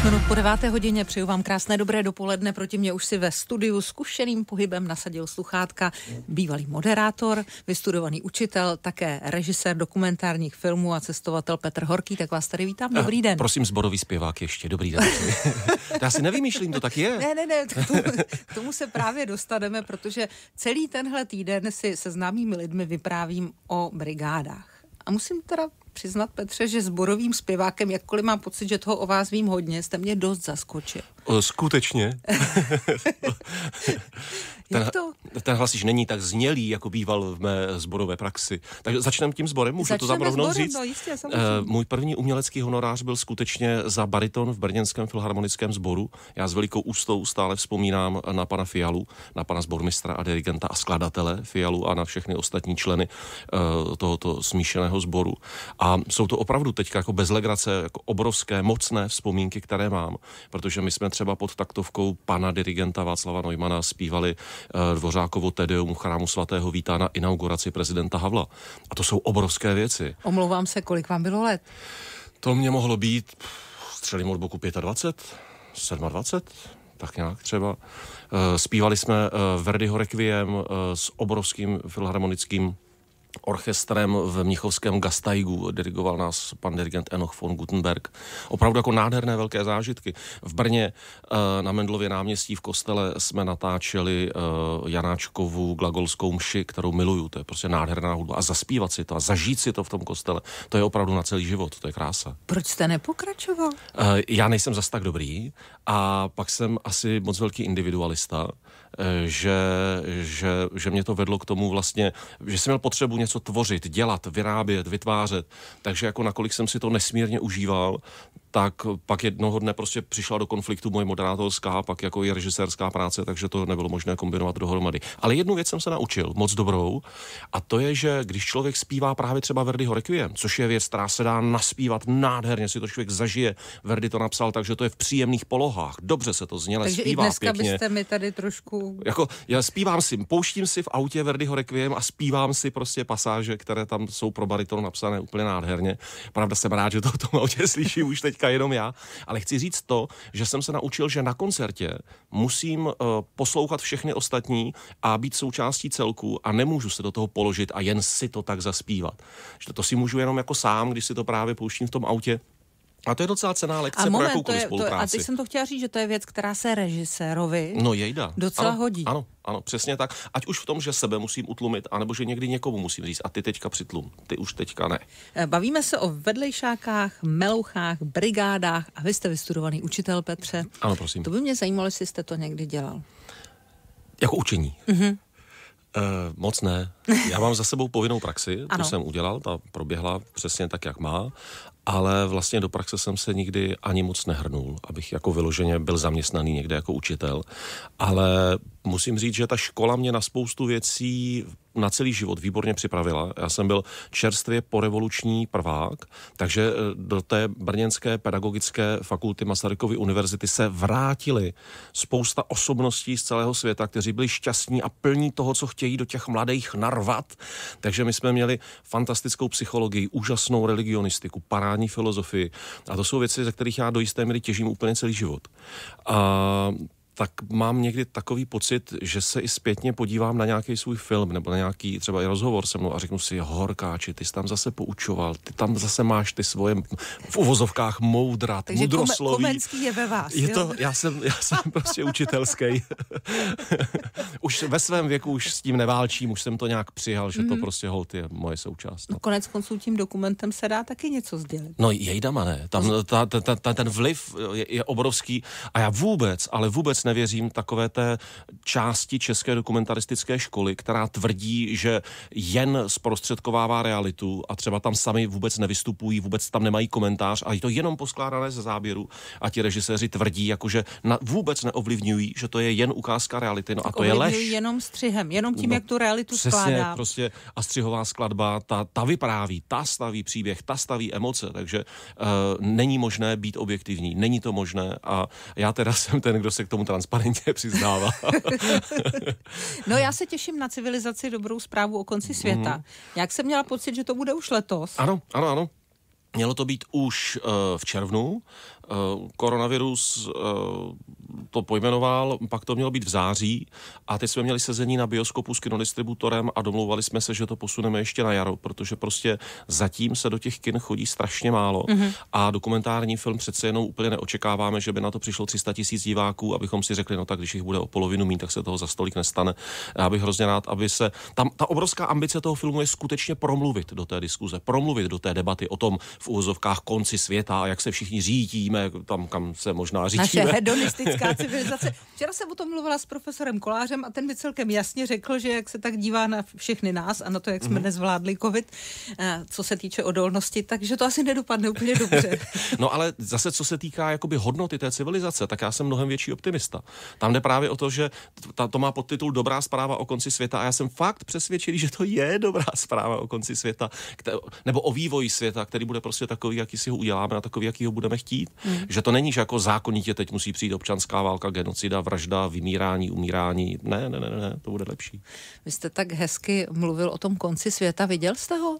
6 minut po 9. hodině přeju vám krásné dobré dopoledne. Proti mě už si ve studiu zkušeným pohybem nasadil sluchátka bývalý moderátor, vystudovaný učitel, také režisér dokumentárních filmů a cestovatel Petr Horký. Tak vás tady vítám. Dobrý eh, den. Prosím, zborový zpěvák ještě. Dobrý den. Já si nevymýšlím, to tak je. Ne, ne, ne, k tomu, k tomu se právě dostaneme, protože celý tenhle týden si se známými lidmi vyprávím o brigádách. A musím teda přiznat, Petře, že sborovým zpěvákem, jakkoliv mám pocit, že toho o vás vím hodně, jste mě dost zaskočil. O, skutečně? Ten, to? ten hlas již není tak znělý, jako býval v mé zborové praxi. Takže začneme tím sborem, můžu Začneme to tam rovnou říct. No, jistě, uh, můj první umělecký honorář byl skutečně za bariton v brněnském filharmonickém sboru. Já s velikou ústou stále vzpomínám na pana Fialu, na pana zbormistra, a dirigenta a skladatele Fialu a na všechny ostatní členy uh, tohoto smíšeného sboru. A jsou to opravdu teď jako bez legrace, jako obrovské, mocné vzpomínky, které mám, protože my jsme třeba pod taktovkou pana dirigenta Václava Neumana zpívali Eh, Dvořákovo tedium chrámu svatého vítá na inauguraci prezidenta Havla. A to jsou obrovské věci. Omlouvám se, kolik vám bylo let? To mě mohlo být, střelím od boku 25, 27, tak nějak třeba. Spívali eh, jsme eh, Verdiho requiem s obrovským filharmonickým orchestrem v Mnichovském Gastajgu. Dirigoval nás pan dirigent Enoch von Gutenberg. Opravdu jako nádherné velké zážitky. V Brně eh, na Mendlově náměstí v kostele jsme natáčeli eh, Janáčkovu glagolskou mši, kterou miluju. To je prostě nádherná hudba. A zaspívat si to a zažít si to v tom kostele, to je opravdu na celý život. To je krása. Proč jste nepokračoval? Eh, já nejsem zas tak dobrý a pak jsem asi moc velký individualista že, že, že mě to vedlo k tomu vlastně, že jsem měl potřebu něco tvořit, dělat, vyrábět, vytvářet. Takže jako nakolik jsem si to nesmírně užíval, tak pak jednoho dne prostě přišla do konfliktu moje moderátorská, pak jako i režisérská práce, takže to nebylo možné kombinovat dohromady. Ale jednu věc jsem se naučil, moc dobrou, a to je, že když člověk zpívá právě třeba Verdiho Requiem, což je věc, která se dá naspívat nádherně, si to člověk zažije. Verdi to napsal, takže to je v příjemných polohách. Dobře se to zněle takže zpívá i dneska pěkně. byste mi tady trošku jako, já zpívám si, pouštím si v autě Verdiho Requiem a zpívám si prostě pasáže, které tam jsou pro bariton napsané úplně nádherně. Pravda jsem rád, že to v tom autě slyším už teďka jenom já, ale chci říct to, že jsem se naučil, že na koncertě musím uh, poslouchat všechny ostatní a být součástí celku a nemůžu se do toho položit a jen si to tak zaspívat. Že to si můžu jenom jako sám, když si to právě pouštím v tom autě, a to je docela cená lekce a moment, pro to je, spolupráci. a teď jsem to chtěla říct, že to je věc, která se režisérovi no, jejda. docela ano, hodí. Ano, ano, přesně tak. Ať už v tom, že sebe musím utlumit, anebo že někdy někomu musím říct, a ty teďka přitlum, ty už teďka ne. Eh, bavíme se o vedlejšákách, melouchách, brigádách a vy jste vystudovaný učitel, Petře. Ano, prosím. To by mě zajímalo, jestli jste to někdy dělal. Jako učení? Mm-hmm. Uh, moc ne. Já mám za sebou povinnou praxi, ano. to jsem udělal, ta proběhla přesně tak, jak má ale vlastně do praxe jsem se nikdy ani moc nehrnul, abych jako vyloženě byl zaměstnaný někde jako učitel, ale musím říct, že ta škola mě na spoustu věcí na celý život výborně připravila. Já jsem byl čerstvě porevoluční prvák, takže eh, do té brněnské pedagogické fakulty Masarykovy univerzity se vrátili spousta osobností z celého světa, kteří byli šťastní a plní toho, co chtějí do těch mladých narvat. Takže my jsme měli fantastickou psychologii, úžasnou religionistiku, parádní filozofii a to jsou věci, ze kterých já do jisté míry těžím úplně celý život. A tak mám někdy takový pocit, že se i zpětně podívám na nějaký svůj film nebo na nějaký třeba i rozhovor se mnou a řeknu si, horkáči, ty jsi tam zase poučoval, ty tam zase máš ty svoje v uvozovkách moudra, Takže mudrosloví. Komenský je ve vás. Je jo? to, já jsem, já jsem prostě učitelský. už ve svém věku už s tím neválčím, už jsem to nějak přijal, že mm. to mhm. prostě holt je moje součást. No. Konec konců tím dokumentem se dá taky něco sdělit. No jejda, ne, tam ta, ta, ta, ten vliv je, je obrovský a já vůbec, ale vůbec ne nevěřím takové té části české dokumentaristické školy, která tvrdí, že jen zprostředkovává realitu a třeba tam sami vůbec nevystupují, vůbec tam nemají komentář a je to jenom poskládané ze záběru a ti režiséři tvrdí, jakože na, vůbec neovlivňují, že to je jen ukázka reality. No tak a to je lež. Jenom střihem, jenom tím, no, jak tu realitu přesně, skládá. prostě a střihová skladba, ta, ta vypráví, ta staví příběh, ta staví emoce, takže uh, není možné být objektivní, není to možné a já teda jsem ten, kdo se k tomu teda transparentně přiznává. no já se těším na civilizaci dobrou zprávu o konci mhm. světa. Mm. Jak jsem měla pocit, že to bude už letos. Ano, ano, ano. Mělo to být už uh, v červnu. Uh, koronavirus uh, to pojmenoval, pak to mělo být v září a teď jsme měli sezení na bioskopu s kinodistributorem a domlouvali jsme se, že to posuneme ještě na jaro, protože prostě zatím se do těch kin chodí strašně málo mm-hmm. a dokumentární film přece jenom úplně neočekáváme, že by na to přišlo 300 tisíc diváků, abychom si řekli, no tak když jich bude o polovinu mín, tak se toho za stolik nestane. Já bych hrozně rád, aby se tam ta obrovská ambice toho filmu je skutečně promluvit do té diskuze, promluvit do té debaty o tom v úzovkách konci světa a jak se všichni řídíme, tam kam se možná řídíme. Naše lidská civilizace. Včera jsem o tom mluvila s profesorem Kolářem a ten mi celkem jasně řekl, že jak se tak dívá na všechny nás a na to, jak jsme mm-hmm. nezvládli covid, eh, co se týče odolnosti, takže to asi nedopadne úplně dobře. no ale zase, co se týká jakoby hodnoty té civilizace, tak já jsem mnohem větší optimista. Tam jde právě o to, že ta, to má podtitul Dobrá zpráva o konci světa a já jsem fakt přesvědčený, že to je dobrá zpráva o konci světa, kter- nebo o vývoji světa, který bude prostě takový, jaký si ho uděláme a takový, jaký ho budeme chtít. Mm. Že to není, že jako zákonitě teď musí přijít občanská občanská válka, genocida, vražda, vymírání, umírání. Ne, ne, ne, ne, to bude lepší. Vy jste tak hezky mluvil o tom konci světa, viděl jste ho?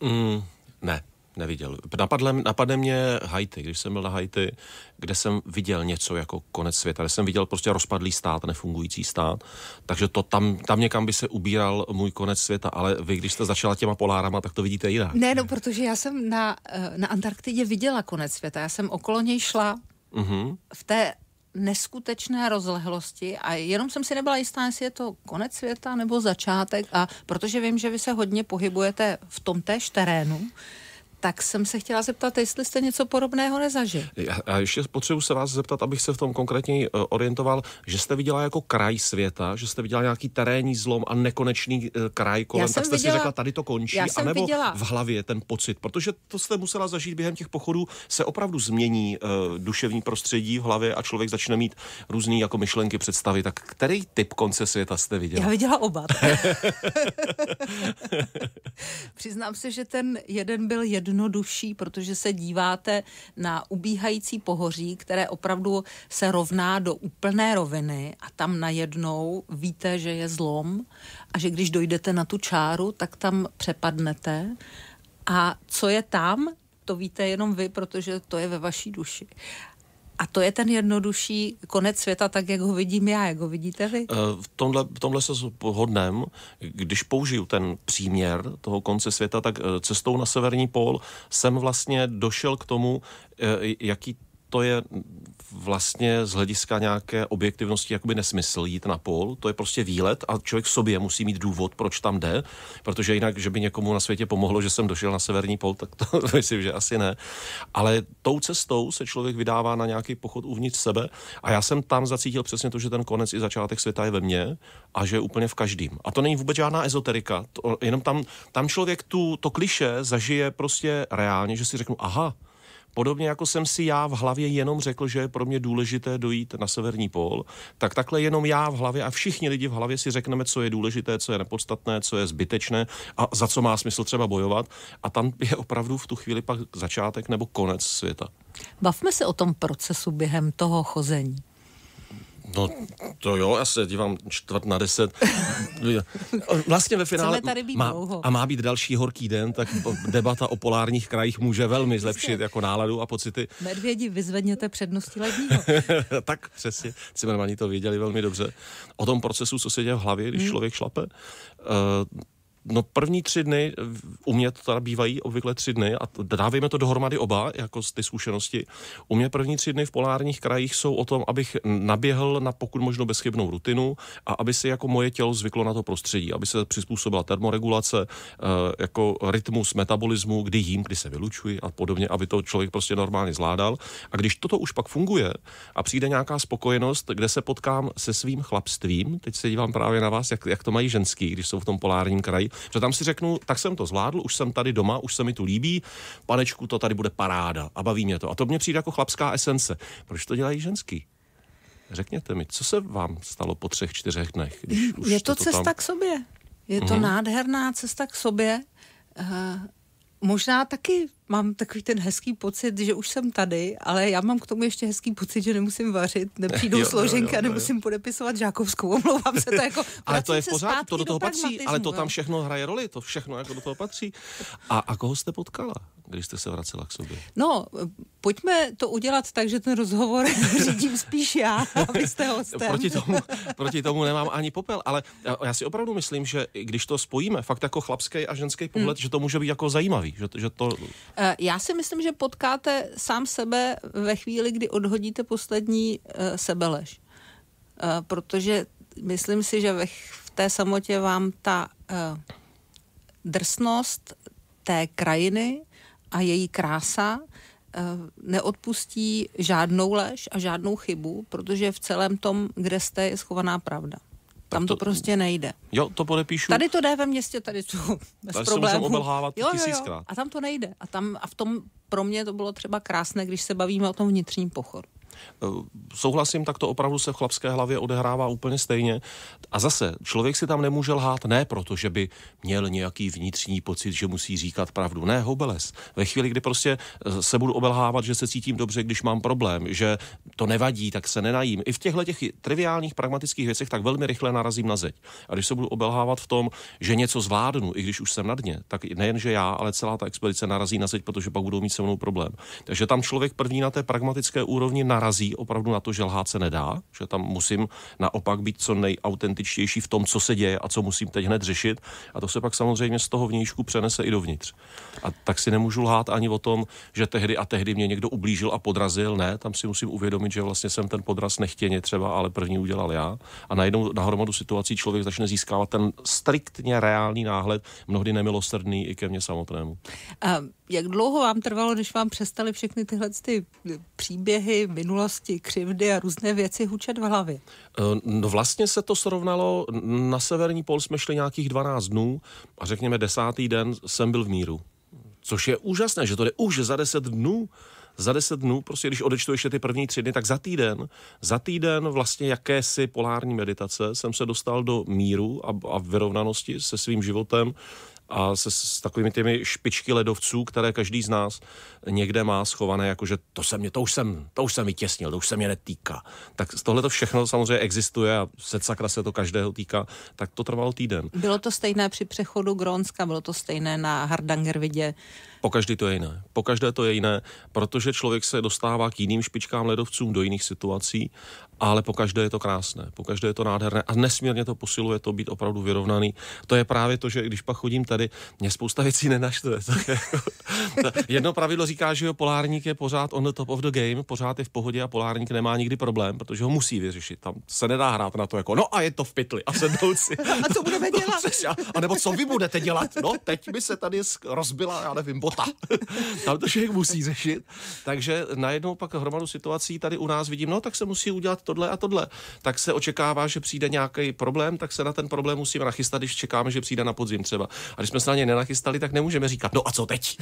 Mm, ne neviděl. Napadle, napadne mě Haiti, když jsem byl na Haiti, kde jsem viděl něco jako konec světa, kde jsem viděl prostě rozpadlý stát, nefungující stát, takže to tam, tam někam by se ubíral můj konec světa, ale vy, když jste začala těma polárama, tak to vidíte jinak. Ne, no, protože já jsem na, eh, na Antarktidě viděla konec světa, já jsem okolo něj šla, Mm-hmm. V té neskutečné rozlehlosti a jenom jsem si nebyla jistá, jestli je to konec světa nebo začátek a protože vím, že vy se hodně pohybujete v tom též terénu, tak jsem se chtěla zeptat, jestli jste něco podobného nezažil. A ještě potřebuji se vás zeptat, abych se v tom konkrétně eh, orientoval, že jste viděla jako kraj světa, že jste viděla nějaký terénní zlom a nekonečný eh, kraj kolem, já tak jste viděla, si řekla, tady to končí, já jsem anebo viděla, v hlavě ten pocit, protože to jste musela zažít během těch pochodů, se opravdu změní uh, duševní prostředí v hlavě a člověk začne mít různé jako myšlenky, představy. Tak který typ konce světa jste viděla? Já viděla oba. Přiznám se, že ten jeden byl jedno jednodušší, protože se díváte na ubíhající pohoří, které opravdu se rovná do úplné roviny a tam najednou víte, že je zlom a že když dojdete na tu čáru, tak tam přepadnete. A co je tam, to víte jenom vy, protože to je ve vaší duši. A to je ten jednodušší konec světa, tak jak ho vidím já, jak ho vidíte vy. Eh, v tomhle, v tomhle se hodném, když použiju ten příměr toho konce světa, tak eh, cestou na severní pól jsem vlastně došel k tomu, eh, jaký to je vlastně z hlediska nějaké objektivnosti jakoby nesmysl jít na pol, to je prostě výlet a člověk v sobě musí mít důvod, proč tam jde, protože jinak, že by někomu na světě pomohlo, že jsem došel na severní pol, tak to myslím, že asi ne. Ale tou cestou se člověk vydává na nějaký pochod uvnitř sebe a já jsem tam zacítil přesně to, že ten konec i začátek světa je ve mně a že je úplně v každém. A to není vůbec žádná ezoterika, to, jenom tam, tam člověk tu, to kliše zažije prostě reálně, že si řeknu, aha, Podobně jako jsem si já v hlavě jenom řekl, že je pro mě důležité dojít na severní pól, tak takhle jenom já v hlavě a všichni lidi v hlavě si řekneme, co je důležité, co je nepodstatné, co je zbytečné a za co má smysl třeba bojovat. A tam je opravdu v tu chvíli pak začátek nebo konec světa. Bavme se o tom procesu během toho chození. No to jo, já se dívám čtvrt na deset. Vlastně ve finále má, a má být další horký den, tak debata o polárních krajích může velmi zlepšit jako náladu a pocity. Medvědi, vyzvedněte přednosti ledního. tak přesně, Cimermani to věděli velmi dobře. O tom procesu, co se děje v hlavě, když hmm. člověk šlape, uh, No první tři dny, u mě to teda bývají obvykle tři dny a dávejme to dohromady oba, jako z ty zkušenosti. U mě první tři dny v polárních krajích jsou o tom, abych naběhl na pokud možno bezchybnou rutinu a aby se jako moje tělo zvyklo na to prostředí, aby se přizpůsobila termoregulace, eh, jako rytmus metabolismu, kdy jím, kdy se vylučuji a podobně, aby to člověk prostě normálně zvládal. A když toto už pak funguje a přijde nějaká spokojenost, kde se potkám se svým chlapstvím, teď se dívám právě na vás, jak, jak to mají ženský, když jsou v tom polárním kraji, že tam si řeknu, tak jsem to zvládl, už jsem tady doma, už se mi tu líbí, panečku, to tady bude paráda a baví mě to. A to mě přijde jako chlapská esence. Proč to dělají ženský? Řekněte mi, co se vám stalo po třech, čtyřech dnech? Když už je to cesta tam... k sobě. Je to mm-hmm. nádherná cesta k sobě. Uh, možná taky mám takový ten hezký pocit, že už jsem tady, ale já mám k tomu ještě hezký pocit, že nemusím vařit, nepřijdou jo, složenky jo, jo, a nemusím jo. podepisovat žákovskou, omlouvám se to jako. ale to je v pořádku, to do toho do patří, ale to tam všechno hraje roli, to všechno jako do toho patří. A, a koho jste potkala, když jste se vracela k sobě? No, pojďme to udělat tak, že ten rozhovor řídím spíš já, abyste hostem. proti, tomu, proti tomu nemám ani popel, ale já si opravdu myslím, že když to spojíme, fakt jako chlapský a ženský pohled, hmm. že to může být jako zajímavý, že, že to... Eh, já si myslím, že potkáte sám sebe ve chvíli, kdy odhodíte poslední eh, sebelež. Eh, protože myslím si, že ve, v té samotě vám ta drsnost té krajiny a její krása neodpustí žádnou lež a žádnou chybu, protože v celém tom, kde jste, je schovaná pravda. Tam to, to prostě nejde. Jo, to podepíšu. Tady to jde ve městě, tady jsou bez tady problémů. Se jo, jo, jo. A tam to nejde. A, tam, a v tom pro mě to bylo třeba krásné, když se bavíme o tom vnitřním pochodu. Eh, souhlasím, tak to opravdu se v chlapské hlavě odehrává úplně stejně. A zase, člověk si tam nemůže lhát, ne protože by měl nějaký vnitřní pocit, že musí říkat pravdu. Ne, hobeles. Ve chvíli, kdy prostě eh, se budu obelhávat, že se cítím dobře, když mám problém, že to nevadí, tak se nenajím. I v těchto těch triviálních, pragmatických věcech tak velmi rychle narazím na zeď. A když se budu obelhávat v tom, že něco zvládnu, i když už jsem na dně, tak nejen, že já, ale celá ta expedice narazí na zeď, protože pak budou mít se mnou problém. Takže tam člověk první na té pragmatické úrovni narazí narazí opravdu na to, že lhát se nedá, že tam musím naopak být co nejautentičtější v tom, co se děje a co musím teď hned řešit. A to se pak samozřejmě z toho vnějšku přenese i dovnitř. A tak si nemůžu lhát ani o tom, že tehdy a tehdy mě někdo ublížil a podrazil. Ne, tam si musím uvědomit, že vlastně jsem ten podraz nechtěně třeba, ale první udělal já. A najednou na hromadu situací člověk začne získávat ten striktně reálný náhled, mnohdy nemilosrdný i ke mně samotnému. A jak dlouho vám trvalo, než vám přestali všechny tyhle ty příběhy minulé minulosti, křivdy a různé věci hučet v hlavě. Eh, no vlastně se to srovnalo, na severní pol jsme šli nějakých 12 dnů a řekněme desátý den jsem byl v míru. Což je úžasné, že to jde už za 10 dnů za deset dnů, prostě když odečtu ještě ty první tři dny, tak za týden, za týden vlastně jakési polární meditace jsem se dostal do míru a, a vyrovnanosti se svým životem, a se, s takovými těmi špičky ledovců, které každý z nás někde má schované, jakože to se mě, to už jsem, to už jsem vytěsnil, to už se mě netýká. Tak tohle to všechno samozřejmě existuje a se sakra se to každého týká, tak to trvalo týden. Bylo to stejné při přechodu Grónska, bylo to stejné na Hardangervidě, Pokaždý to je jiné. Pokaždé to je jiné, protože člověk se dostává k jiným špičkám ledovcům do jiných situací, ale pokaždé je to krásné, pokaždé je to nádherné a nesmírně to posiluje to být opravdu vyrovnaný. To je právě to, že když pak chodím tady, mě spousta věcí nenaštve. Je jako, jedno pravidlo říká, že jo, polárník je pořád on the top of the game, pořád je v pohodě a polárník nemá nikdy problém, protože ho musí vyřešit. Tam se nedá hrát na to jako, no a je to v pytli a sednout si. A co budeme no, dělat? A nebo co vy budete dělat? No, teď by se tady rozbila, já nevím, života. Tam to člověk musí řešit. Takže najednou pak hromadu situací tady u nás vidím, no tak se musí udělat tohle a tohle. Tak se očekává, že přijde nějaký problém, tak se na ten problém musíme nachystat, když čekáme, že přijde na podzim třeba. A když jsme se na ně nenachystali, tak nemůžeme říkat, no a co teď?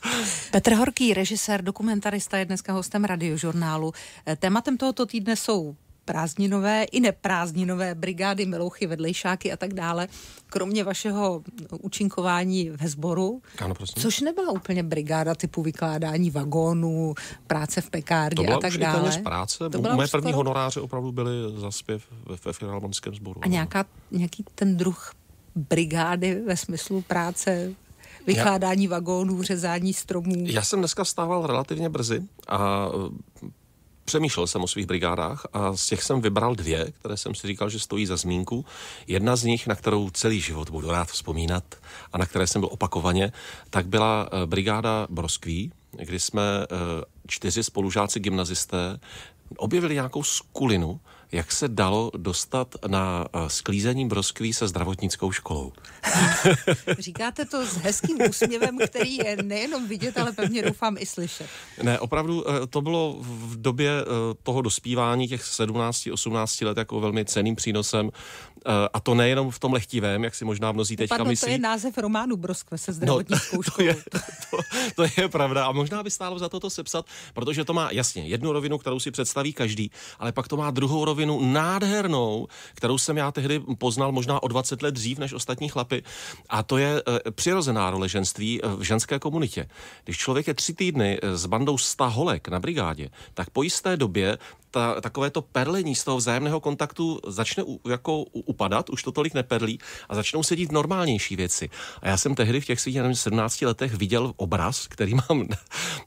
Petr Horký, režisér, dokumentarista, je dneska hostem radiožurnálu. Tématem tohoto týdne jsou prázdninové i neprázdninové brigády, milouchy, vedlejšáky a tak dále, kromě vašeho účinkování ve sboru, což nebyla úplně brigáda typu vykládání vagónů, práce v pekárně a tak dále. byla práce. To byla Moje první skoro... honoráře opravdu byly za zpěv ve, ve Filharmonickém sboru. A nějaká, nějaký ten druh brigády ve smyslu práce vykládání vagónů, řezání stromů. Já jsem dneska vstával relativně brzy a Přemýšlel jsem o svých brigádách a z těch jsem vybral dvě, které jsem si říkal, že stojí za zmínku. Jedna z nich, na kterou celý život budu rád vzpomínat a na které jsem byl opakovaně, tak byla eh, brigáda Broskví, kdy jsme eh, čtyři spolužáci gymnazisté objevili nějakou skulinu, jak se dalo dostat na eh, sklízení broskví se zdravotnickou školou. Říkáte to s hezkým úsměvem, který je nejenom vidět, ale pevně doufám i slyšet. Ne, opravdu eh, to bylo v době eh, toho dospívání těch 17-18 let jako velmi ceným přínosem Eh, a to nejenom v tom lechtivém, jak si možná mnozí teďka Padlo, myslí. to je název románu Broskve se no, zdravotní no, zkouškou. To je, to, to je pravda a možná by stálo za to to sepsat, protože to má jasně jednu rovinu, kterou si představí každý, ale pak to má druhou rovinu nádhernou, kterou jsem já tehdy poznal možná o 20 let dřív než ostatní chlapy a to je eh, přirozená role ženství eh, v ženské komunitě. Když člověk je tři týdny s bandou staholek na brigádě, tak po jisté době ta, takové to perlení z toho vzájemného kontaktu začne u, jako upadat, už to tolik neperlí a začnou se dít normálnější věci. A já jsem tehdy v těch svých nevím, 17 letech viděl obraz, který mám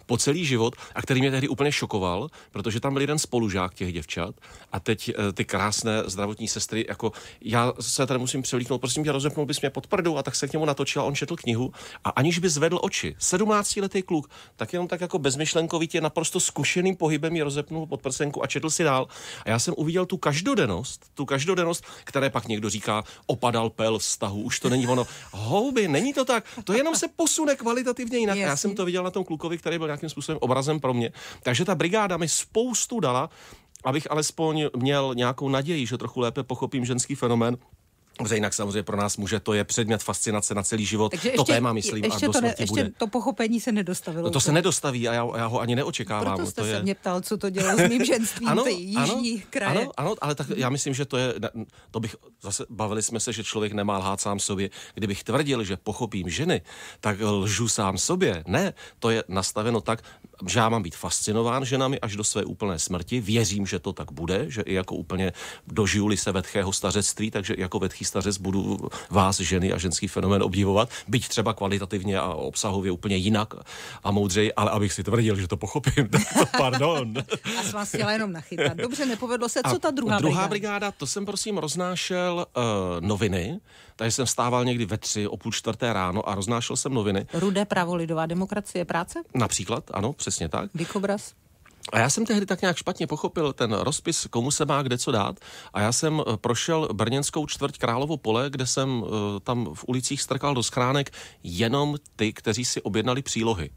po celý život a který mě tehdy úplně šokoval, protože tam byl jeden spolužák těch děvčat a teď eh, ty krásné zdravotní sestry, jako já se tady musím převlíknout, prosím tě, rozepnul bys mě pod prdou a tak se k němu natočila, on četl knihu a aniž by zvedl oči, 17 letý kluk, tak jenom tak jako bezmyšlenkovitě naprosto zkušeným pohybem je rozepnul pod prsenku a četl si dál. A já jsem uviděl tu každodennost, tu každodennost, které pak někdo říká, opadal pel vztahu, už to není ono. Houby, není to tak, to jenom se posune kvalitativně jinak. Jasně. Já jsem to viděl na tom klukovi, který byl nějakým způsobem obrazem pro mě. Takže ta brigáda mi spoustu dala, abych alespoň měl nějakou naději, že trochu lépe pochopím ženský fenomén. Protože jinak samozřejmě pro nás může to je předmět fascinace na celý život. Takže to téma, myslím, ještě a do to ne, ještě bude. to pochopení se nedostavilo. No to se nedostaví a já, já ho ani neočekávám. Proto no, jste to se je... mě ptal, co to dělá s mým ženstvím, ano, ty jižní ano, kraje. Ano, ano, ale tak já myslím, že to je, to bych, zase bavili jsme se, že člověk nemá lhát sám sobě. Kdybych tvrdil, že pochopím ženy, tak lžu sám sobě. Ne, to je nastaveno tak, že já mám být fascinován ženami až do své úplné smrti. Věřím, že to tak bude, že i jako úplně dožiju se vedchého stařectví, takže jako vedchý stařec budu vás, ženy a ženský fenomén obdivovat, byť třeba kvalitativně a obsahově úplně jinak a moudřej, ale abych si tvrdil, že to pochopím, tak to pardon. a s vás chtěla jenom nachytat. Dobře, nepovedlo se, co ta druhá, druhá brigáda? brigáda to jsem prosím roznášel uh, noviny, takže jsem stával někdy ve tři, o půl čtvrté ráno a roznášel jsem noviny. Rudé pravolidová demokracie, práce? Například, ano, přesně přesně tak. Vykobraz? A já jsem tehdy tak nějak špatně pochopil ten rozpis, komu se má kde co dát. A já jsem eh, prošel brněnskou čtvrť Královo pole, kde jsem eh, tam v ulicích strkal do schránek jenom ty, kteří si objednali přílohy.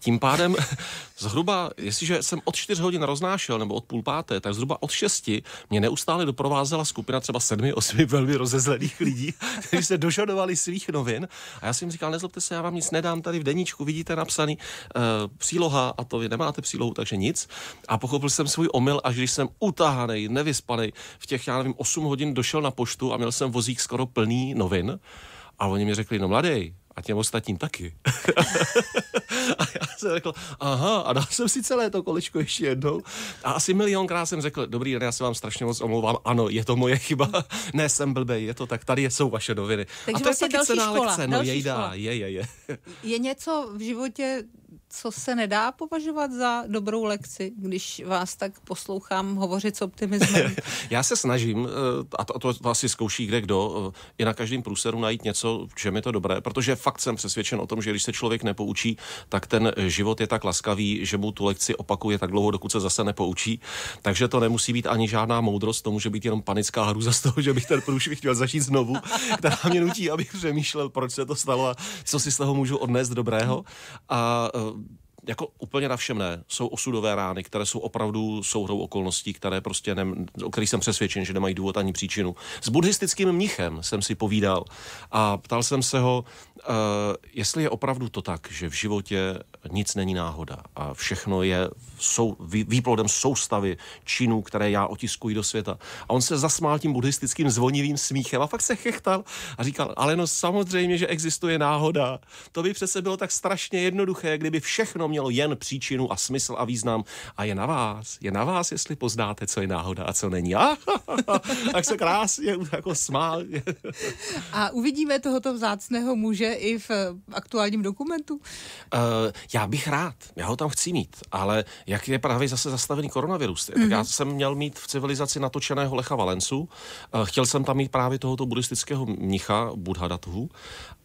Tím pádem zhruba, jestliže jsem od 4 hodin roznášel nebo od půl páté, tak zhruba od 6 mě neustále doprovázela skupina třeba sedmi, osmi velmi rozezlených lidí, kteří se dožadovali svých novin. A já jsem jim říkal, nezlobte se, já vám nic nedám, tady v deníčku vidíte napsaný uh, příloha a to vy nemáte přílohu, takže nic. A pochopil jsem svůj omyl, až když jsem utáhaný, nevyspaný, v těch, já nevím, 8 hodin došel na poštu a měl jsem vozík skoro plný novin. A oni mi řekli, no mladý, a těm ostatním taky. a já jsem řekl, aha, a dal jsem si celé to kolečko ještě jednou. A asi milionkrát jsem řekl, dobrý den, já se vám strašně moc omlouvám, ano, je to moje chyba, ne, jsem blbej, je to tak, tady jsou vaše noviny. Takže a to vlastně je taky další cená škola, lekce, no další jejda, je, je, je. Je něco v životě, co se nedá považovat za dobrou lekci, když vás tak poslouchám hovořit s optimismem? Já se snažím, eh, a to, to, asi zkouší kde kdo, eh, i na každém průseru najít něco, v čem je to dobré, protože fakt jsem přesvědčen o tom, že když se člověk nepoučí, tak ten život je tak laskavý, že mu tu lekci opakuje tak dlouho, dokud se zase nepoučí. Takže to nemusí být ani žádná moudrost, to může být jenom panická hruza z toho, že bych ten průšvih chtěl začít znovu, která mě nutí, abych přemýšlel, proč se to stalo a co si z toho můžu odnést dobrého. A eh, jako úplně na všem ne. Jsou osudové rány, které jsou opravdu souhrou okolností, které prostě ne, o kterých jsem přesvědčen, že nemají důvod ani příčinu. S buddhistickým mnichem jsem si povídal a ptal jsem se ho, uh, jestli je opravdu to tak, že v životě nic není náhoda a všechno je sou, vý, výplodem soustavy činů, které já otiskuji do světa. A on se zasmál tím buddhistickým zvonivým smíchem a fakt se chechtal a říkal, ale no samozřejmě, že existuje náhoda. To by přece bylo tak strašně jednoduché, kdyby všechno mělo jen příčinu a smysl a význam a je na vás, je na vás, jestli poznáte, co je náhoda a co není. a tak se krásně jako smál. a uvidíme tohoto vzácného muže i v aktuálním dokumentu? Uh, já bych rád, já ho tam chci mít, ale jak je právě zase zastavený koronavirus, mm-hmm. tak já mhm. jsem měl mít v civilizaci natočeného Lecha Valencu, uh, eh, chtěl jsem tam mít právě tohoto buddhistického mnicha Budhadathu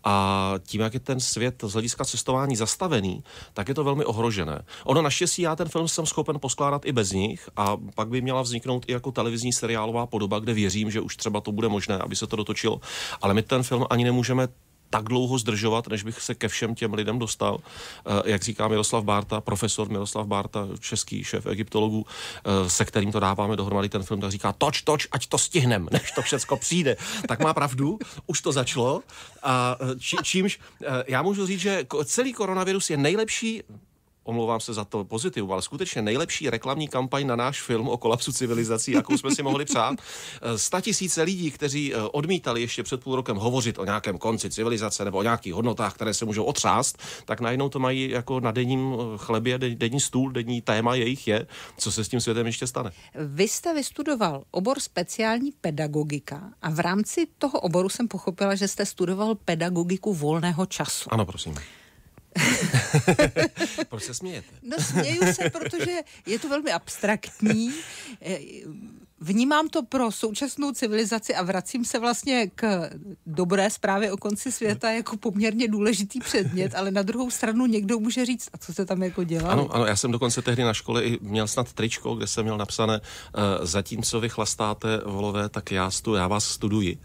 a tím, jak je ten svět z hlediska cestování zastavený, tak je to velmi ohrožené. Ono naštěstí já ten film jsem schopen poskládat i bez nich a pak by měla vzniknout i jako televizní seriálová podoba, kde věřím, že už třeba to bude možné, aby se to dotočilo. Ale my ten film ani nemůžeme tak dlouho zdržovat, než bych se ke všem těm lidem dostal. Eh, jak říká Miroslav Bárta, profesor Miroslav Bárta, český šéf egyptologů, eh, se kterým to dáváme dohromady ten film, tak říká, toč, toč, ať to stihnem, než to všecko přijde. Tak má pravdu, už to začalo. A eh, či, čímž já můžu říct, že celý koronavirus je nejlepší omlouvám se za to pozitivu, ale skutečně nejlepší reklamní kampaň na náš film o kolapsu civilizací, jakou jsme si mohli přát. Sta tisíce lidí, kteří eh, odmítali ještě před půl rokem hovořit o nějakém konci civilizace nebo o nějakých hodnotách, které se můžou otřást, tak najednou to mají jako na denním eh, chlebě, denní stůl, denní téma jejich je, co se s tím světem ještě stane. Vy jste vystudoval obor speciální pedagogika a v rámci toho oboru jsem pochopila, že jste studoval pedagogiku volného času. Ano, prosím. Proč se smějete? No směju se, protože je to velmi abstraktní. vnímám to pro současnou civilizaci a vracím se vlastně k dobré zprávě o konci světa jako poměrně důležitý předmět, ale na druhou stranu někdo může říct, a co se tam jako dělá? Ano, ano, já jsem dokonce tehdy na škole i měl snad tričko, kde jsem měl napsané, uh, eh, zatímco vy chlastáte volové, tak já, stu, já vás studuji.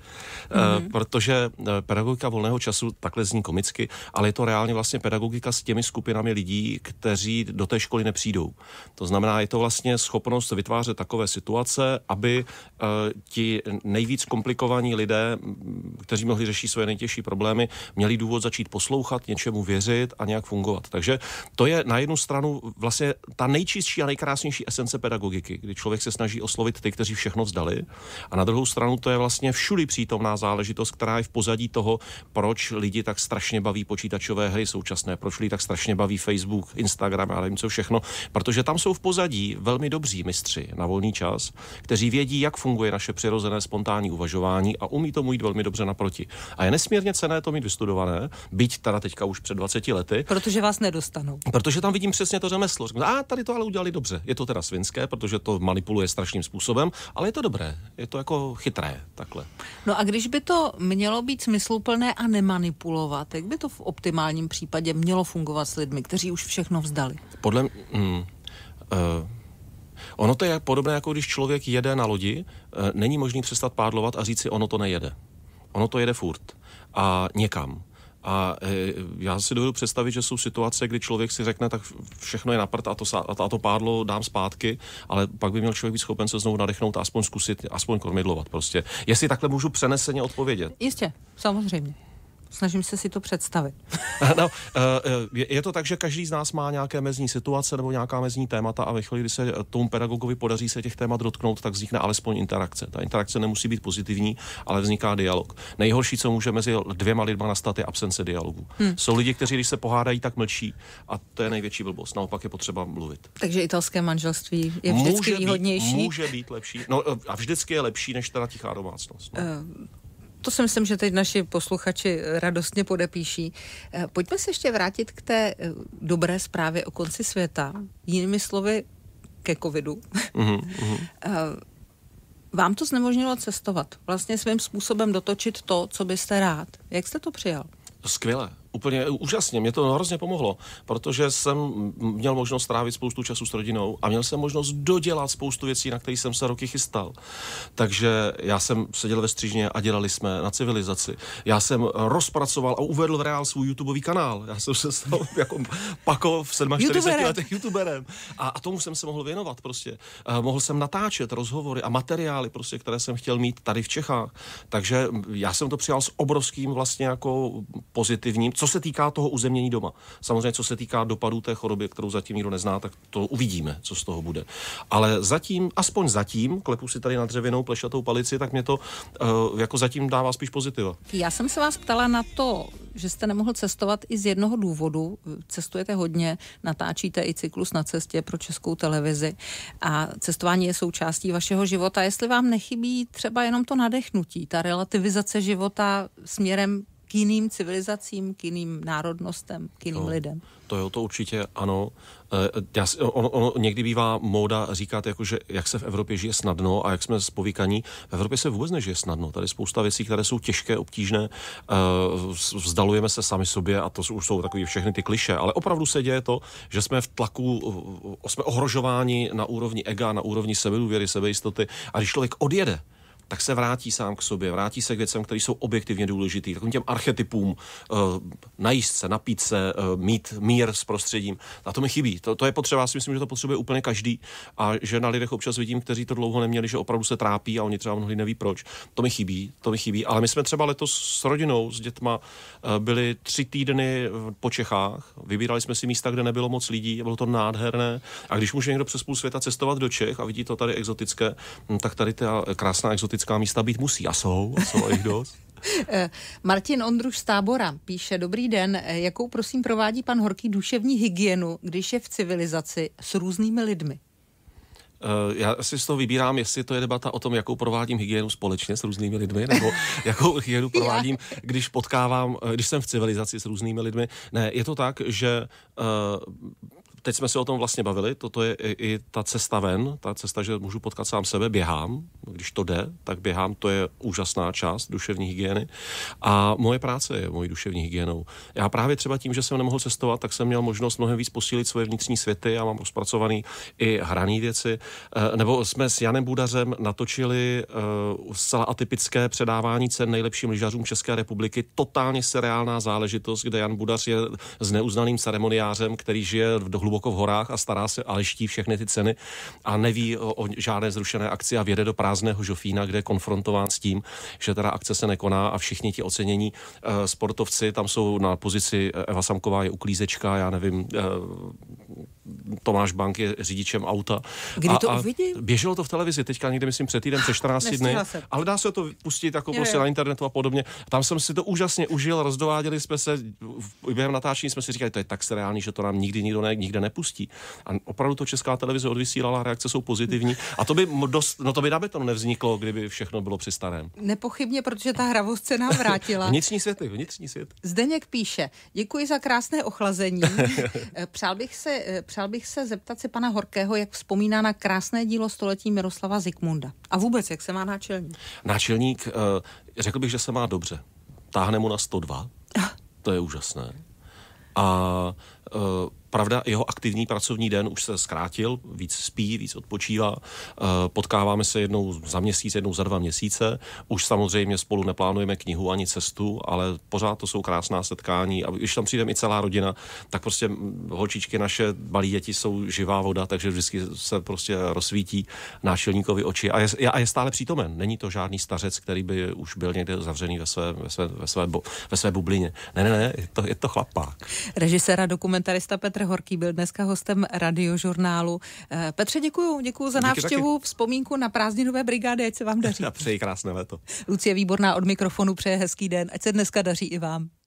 Mm-hmm. Uh, protože eh, pedagogika volného času takhle zní komicky, ale je to reálně vlastně pedagogika s těmi skupinami lidí, kteří do té školy nepřijdou. To znamená, je to vlastně schopnost vytvářet takové situace, aby eh, ti nejvíc komplikovaní lidé, mm, kteří mohli řešit své nejtěžší problémy, měli důvod začít poslouchat, něčemu věřit a nějak fungovat. Takže to je na jednu stranu vlastně ta nejčistší a nejkrásnější esence pedagogiky, kdy člověk se snaží oslovit ty, kteří všechno vzdali. A na druhou stranu to je vlastně všudy přítomná záležitost, která je v pozadí toho, proč lidi tak strašně baví počítačové hry současné, proč lidi tak strašně baví Facebook, Instagram a nevím co všechno, protože tam jsou v pozadí velmi dobří mistři na volný čas, kteří vědí, jak funguje naše přirozené spontánní uvažování a umí tomu jít velmi dobře naproti. A je nesmírně cené to mít vystudované, byť teda teďka už před 20 lety. Protože vás nedostanou. Protože tam vidím přesně to řemeslo. A tady to ale udělali dobře. Je to teda svinské, protože to manipuluje strašným způsobem, ale je to dobré. Je to jako chytré takhle. No a když by to mělo být smysluplné a nemanipulovat, jak by to v optimálním případě mělo fungovat s lidmi, kteří už všechno vzdali? Podle mě, mm, uh, Ono to je podobné, jako když člověk jede na lodi, e, není možný přestat pádlovat a říct si, ono to nejede. Ono to jede furt a někam. A e, já si dovedu představit, že jsou situace, kdy člověk si řekne, tak všechno je na prd a to, a to pádlo dám zpátky, ale pak by měl člověk být schopen se znovu nadechnout a aspoň zkusit, aspoň kormidlovat prostě. Jestli takhle můžu přeneseně odpovědět. Jistě, samozřejmě. Snažím se si to představit. No, eh, eh, je to tak, že každý z nás má nějaké mezní situace nebo nějaká mezní témata a ve chvíli, kdy se eh, tomu pedagogovi podaří se těch témat dotknout, tak vznikne alespoň interakce. Ta interakce nemusí být pozitivní, ale vzniká dialog. Nejhorší, co může mezi dvěma lidma nastat, je absence dialogu. Hmm. Jsou lidi, kteří, když se pohádají, tak mlčí a to je největší blbost. Naopak je potřeba mluvit. Takže italské manželství je vždycky může výhodnější. Být, může být lepší. No, a vždycky je lepší než teda tichá domácnost. No. Uh, to si myslím, že teď naši posluchači radostně podepíší. Eh, pojďme se ještě vrátit k té eh, dobré zprávě o konci světa. Jinými slovy, ke covidu. Mm-hmm. Vám to znemožnilo cestovat, vlastně svým způsobem dotočit to, co byste rád. Jak jste to přijal? Skvěle úplně úžasně, mě to hrozně pomohlo, protože jsem měl možnost strávit spoustu času s rodinou a měl jsem možnost dodělat spoustu věcí, na které jsem se roky chystal. Takže já jsem seděl ve střížně a dělali jsme na civilizaci. Já jsem rozpracoval a uvedl v reál svůj YouTubeový kanál. Já jsem se stal jako pako v 47 letech YouTuberem. A, a tomu jsem se mohl věnovat prostě. A eh, mohl jsem natáčet rozhovory a materiály, prostě, které jsem chtěl mít tady v Čechách. Takže já jsem to přijal s obrovským vlastně jako pozitivním, co se týká toho uzemění doma, samozřejmě co se týká dopadů té choroby, kterou zatím nikdo nezná, tak to uvidíme, co z toho bude. Ale zatím, aspoň zatím, klepu si tady na dřevěnou plešatou palici, tak mě to uh, jako zatím dává spíš pozitiva. Já jsem se vás ptala na to, že jste nemohl cestovat i z jednoho důvodu. Cestujete hodně, natáčíte i cyklus na cestě pro českou televizi a cestování je součástí vašeho života. Jestli vám nechybí třeba jenom to nadechnutí, ta relativizace života směrem k jiným civilizacím, k jiným národnostem, k jiným no, lidem. To jo, to určitě ano. Eh, já, on, on, někdy bývá móda říkat, jako, že jak se v Evropě žije snadno a jak jsme spovíkaní. V Evropě se vůbec nežije snadno. Tady je spousta věcí, které jsou těžké, obtížné. Eh, vzdalujeme se sami sobě a to už jsou takové všechny ty kliše. Ale opravdu se děje to, že jsme v tlaku, eh, jsme ohrožováni na úrovni ega, na úrovni sebedůvěry, sebejistoty. A když člověk odjede, tak se vrátí sám k sobě, vrátí se k věcem, které jsou objektivně důležité, takovým těm archetypům, uh, najíst se, napít se, uh, mít mír s prostředím. A to mi chybí. To, to je potřeba, já si myslím, že to potřebuje úplně každý. A že na lidech občas vidím, kteří to dlouho neměli, že opravdu se trápí a oni třeba mnohdy neví proč. To mi chybí, to mi chybí. Ale my jsme třeba letos s rodinou, s dětma, eh, byli tři týdny po Čechách. Vybírali jsme si místa, kde nebylo moc lidí, bylo to nádherné. A když může někdo přes půl světa cestovat do Čech a vidí to tady exotické, hm, tak tady ta krásná exotická politická místa být musí. A jsou, a jsou jich dost. Eh, Martin Ondruš z Tábora píše, dobrý den, eh, jakou prosím provádí pan Horký duševní hygienu, když je v civilizaci s různými lidmi? Eh, já si z toho vybírám, jestli to je debata o tom, jakou provádím hygienu společně s různými lidmi, nebo jakou hygienu provádím, když potkávám, když jsem v civilizaci s různými lidmi. Ne, je to tak, že uh, teď jsme se o tom vlastně bavili, toto je i, i ta cesta ven, ta cesta, že můžu potkat sám sebe, běhám, když to jde, tak běhám, to je úžasná část duševní hygieny. A moje práce je mojí duševní hygienou. Já právě třeba tím, že jsem nemohl cestovat, tak jsem měl možnost mnohem víc posílit svoje vnitřní světy, a mám rozpracovaný i hraný věci. Eh, nebo jsme s Janem Budařem natočili eh, zcela atypické předávání cen nejlepším lyžařům České republiky, totálně seriálná záležitost, kde Jan Budař je s neuznaným ceremoniářem, který žije v dohlu hluboko v horách a stará se a leští všechny ty ceny a neví o, o žádné zrušené akci a věde do prázdného žofína, kde je konfrontován s tím, že teda akce se nekoná a všichni ti ocenění eh, sportovci tam jsou na pozici eh, Eva Samková je uklízečka, já nevím, eh, Tomáš Bank je řidičem auta. Kdy a, to uvidím? Běželo to v televizi teďka někde, myslím, před týden, před 14 dny. Ale dá se to pustit jako prostě na internetu a podobně. Tam jsem si to úžasně užil, rozdováděli jsme se, během natáčení jsme si říkali, to je tak seriální, že to nám nikdy nikdo ne, nikde nepustí. A opravdu to česká televize odvysílala, reakce jsou pozitivní. A to by dost, no to by to nevzniklo, kdyby všechno bylo při starém. Nepochybně, protože ta hravost se nám vrátila. vnitřní světy, vnitřní svět. Zdeněk píše, děkuji za krásné ochlazení. Eh, přál bych se, eh, přál bych bych se zeptat si pana Horkého, jak vzpomíná na krásné dílo století Miroslava Zikmunda. A vůbec, jak se má náčelník? Náčelník, eh, řekl bych, že se má dobře. Táhne mu na 102. Ah. To je úžasné. A eh, Pravda, jeho aktivní pracovní den už se zkrátil, víc spí, víc odpočívá. Eh, potkáváme se jednou za měsíc, jednou za dva měsíce. Už samozřejmě spolu neplánujeme knihu ani cestu, ale pořád to jsou krásná setkání. A když tam přijde i celá rodina, tak prostě mm, holčičky naše, malí děti jsou živá voda, takže vždycky se prostě rozsvítí náčelníkovi oči a je, a je stále přítomen. Není to žádný stařec, který by už byl někde zavřený ve své, ve své, ve své, bo, ve své bublině. Ne, ne, ne, je to, je to chlapák. Režisera dokumentarista Petr Petr Horký byl dneska hostem radiožurnálu. Eh, Petře, děkuju, děkuju za návštěvu, taky. vzpomínku na prázdninové brigády, ať se vám daří. A přeji krásné léto. Lucie Výborná od mikrofonu přeje hezký den, ať se dneska daří i vám.